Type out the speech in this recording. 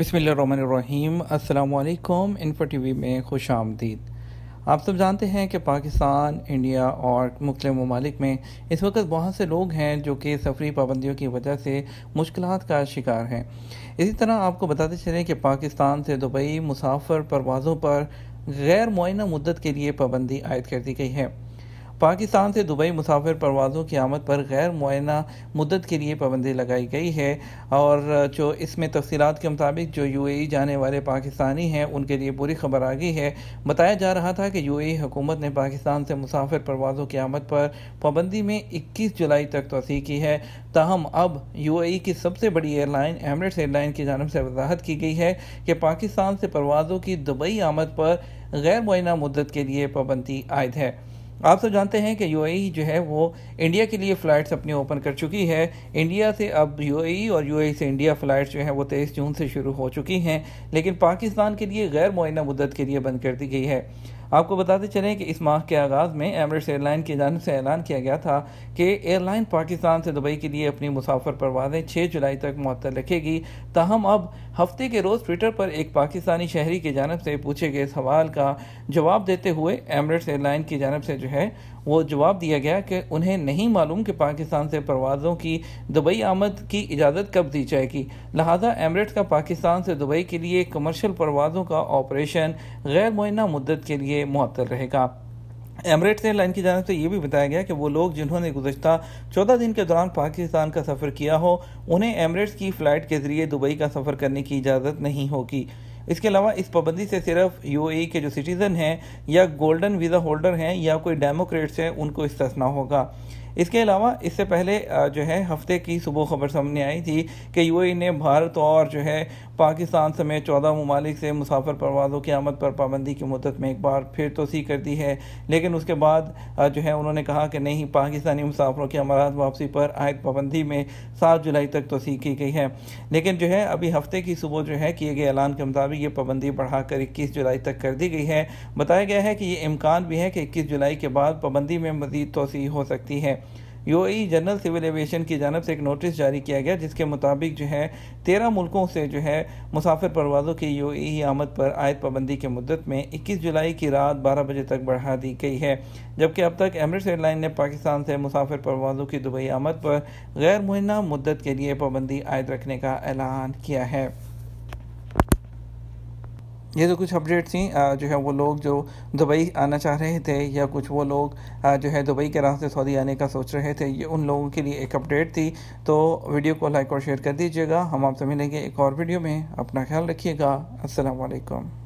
बसमीम अल्लाम info T V में खुश आमदीद आप सब जानते हैं कि पाकिस्तान इंडिया और मुख्त ममालिक में इस वक्त बहुत से लोग हैं जो कि सफरी पाबंदियों की वजह से मुश्किल का शिकार हैं इसी तरह आपको बताते चलें कि पाकिस्तान से दुबई मुसाफर परवाज़ों पर गैर मुआयना मदत के लिए पाबंदी आयद कर दी गई है पाकिस्तान से दुबई मुसाफिर परवाज़ों की आमद पर गैर मुआयना मुदत के लिए पाबंदी लगाई गई है और जो इसमें तफसीत के मुताबिक जो यू ए जाने वाले पाकिस्तानी हैं उनके लिए बुरी खबर आ गई है बताया जा रहा था कि यू ए हुकूमत ने पाकिस्तान से मुसाफिर परवाज़ों की आमद पर पाबंदी में इक्कीस जुलाई तक तोसी की है ताहम अब यू ए की सबसे बड़ी एयरलाइन एमरेट्स एयरलाइन की जानब से वजाहत की गई है कि पाकिस्तान से परवाज़ों की दुबई आमद पर गैर मुआना मुद्दत के लिए पाबंदी आयद है आप सब तो जानते हैं कि यूएई e जो है वो इंडिया के लिए फ़्लाइट्स अपनी ओपन कर चुकी है इंडिया से अब यूएई e और यूएई e से इंडिया फ़्लाइट्स जो हैं वो तेईस जून से शुरू हो चुकी हैं लेकिन पाकिस्तान के लिए गैर मुआयना मुद्दत के लिए बंद कर दी गई है आपको बताते चलें कि इस माह के आगाज़ में एमरेट्स एयरलाइन की जानब से ऐलान किया गया था कि एयरलाइन पाकिस्तान से दुबई के लिए अपनी मुसाफर परवाज़ें छः जुलाई तक मअतल रखेगी ताहम अब हफ्ते के रोज़ ट्विटर पर एक पाकिस्तानी शहरी की जानब से पूछे गए सवाल का जवाब देते हुए एमरेट्स एयरलाइन की जानब से जो है वो जवाब दिया गया कि उन्हें नहीं मालूम कि पाकिस्तान से परवाज़ों की दुबई आमद की इजाज़त कब दी जाएगी लिहाजा एमरेट का पाकिस्तान से दुबई के लिए कमर्शल परवाज़ों का ऑपरेशन गैर मुना मुद्दत के लिए मअतल रहेगा एमरेट्स एयरलाइन की जानब से ये भी बताया गया कि वो लोग जिन्होंने गुजशत चौदह दिन के दौरान पाकिस्तान का सफ़र किया हो उन्हें एमरेट्स की फ़्लाइट के ज़रिए दुबई का सफ़र करने की इजाज़त नहीं होगी इसके अलावा इस पाबंदी से सिर्फ यू e के जो सिटीज़न हैं या गोल्डन वीज़ा होल्डर हैं या कोई डेमोक्रेट्स हैं उनको इस्तना होगा इसके अलावा इससे पहले जो है हफ्ते की सुबह खबर सामने आई थी कि यूएई ने भारत और जो है पाकिस्तान समेत चौदह ममालिक से मुसाफर परवाज़ों की आमद पर पाबंदी की मदत में एक बार फिर तोसी कर दी है लेकिन उसके बाद जो है उन्होंने कहा कि नहीं पाकिस्तानी मुसाफरों की अमारात वापसी पर आयद पाबंदी में सात जुलाई तक तोसी की गई है लेकिन जो है अभी हफ्ते की सुबह जो है किए गए ऐलान के मुताबिक ये पाबंदी बढ़ाकर इक्कीस जुलाई तक कर दी गई है बताया गया है कि ये इम्कान भी है कि इक्कीस जुलाई के बाद पाबंदी में मजीद तोसी हो सकती है यूएई जनरल सिविल एविएशन की जानब से एक नोटिस जारी किया गया जिसके मुताबिक जो है तेरह मुल्कों से जो है मुसाफिर परवाज़ों की यूएई आमद पर आयद पाबंदी की मुद्दत में इक्कीस जुलाई की रात बारह बजे तक बढ़ा दी गई है जबकि अब तक एमरेट्स एयरलाइन ने पाकिस्तान से मुसाफिर परवाज़ों की दुबई आमद पर गैर मुहैया मुद्दत के लिए पाबंदी आयद रखने का ऐलान किया है ये तो कुछ अपडेट थी जो है वो लोग जो दुबई आना चाह रहे थे या कुछ वो लोग जो है दुबई के रास्ते सऊदी आने का सोच रहे थे ये उन लोगों के लिए एक अपडेट थी तो वीडियो को लाइक और शेयर कर दीजिएगा हम आपसे मिलेंगे एक और वीडियो में अपना ख्याल रखिएगा असलकम